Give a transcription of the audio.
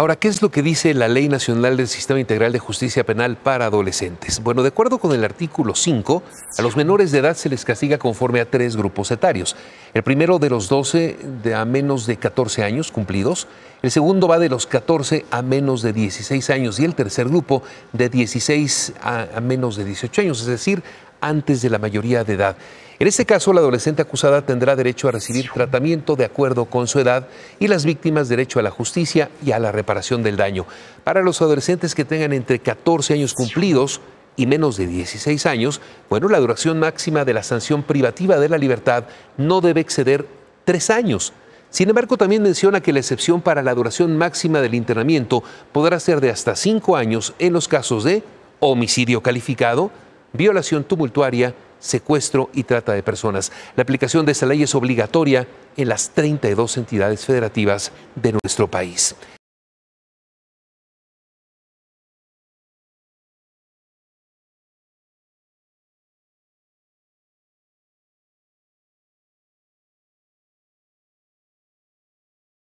Ahora, ¿qué es lo que dice la Ley Nacional del Sistema Integral de Justicia Penal para Adolescentes? Bueno, de acuerdo con el artículo 5, a los menores de edad se les castiga conforme a tres grupos etarios. El primero de los 12 de a menos de 14 años cumplidos, el segundo va de los 14 a menos de 16 años y el tercer grupo de 16 a, menos de 18 años, es decir, antes de la mayoría de edad. En este caso, la adolescente acusada tendrá derecho a recibir tratamiento de acuerdo con su edad y las víctimas derecho a la justicia y a la reparación del daño. Para los adolescentes que tengan entre 14 años cumplidos y menos de 16 años, bueno, la duración máxima de la sanción privativa de la libertad no debe exceder tres años. Sin embargo, también menciona que la excepción para la duración máxima del internamiento podrá ser de hasta cinco años en los casos de homicidio calificado, violación tumultuaria, secuestro y trata de personas. La aplicación de esta ley es obligatoria en las 32 entidades federativas de nuestro país.